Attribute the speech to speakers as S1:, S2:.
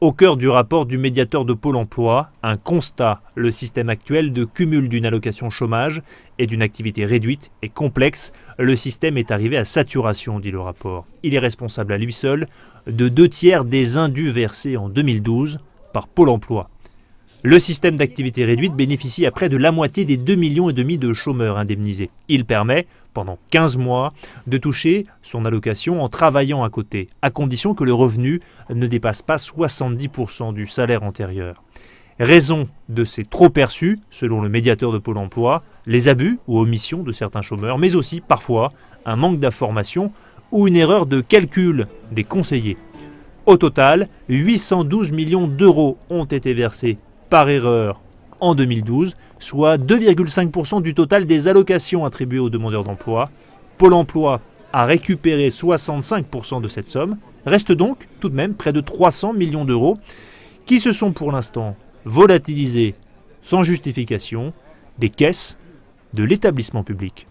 S1: Au cœur du rapport du médiateur de Pôle emploi, un constat, le système actuel de cumul d'une allocation chômage et d'une activité réduite est complexe, le système est arrivé à saturation, dit le rapport. Il est responsable à lui seul de deux tiers des indus versés en 2012 par Pôle emploi. Le système d'activité réduite bénéficie à près de la moitié des 2,5 millions et demi de chômeurs indemnisés. Il permet, pendant 15 mois, de toucher son allocation en travaillant à côté, à condition que le revenu ne dépasse pas 70% du salaire antérieur. Raison de ces trop perçus, selon le médiateur de Pôle emploi, les abus ou omissions de certains chômeurs, mais aussi parfois un manque d'information ou une erreur de calcul des conseillers. Au total, 812 millions d'euros ont été versés par erreur en 2012, soit 2,5% du total des allocations attribuées aux demandeurs d'emploi. Pôle emploi a récupéré 65% de cette somme, reste donc tout de même près de 300 millions d'euros qui se sont pour l'instant volatilisés sans justification des caisses de l'établissement public.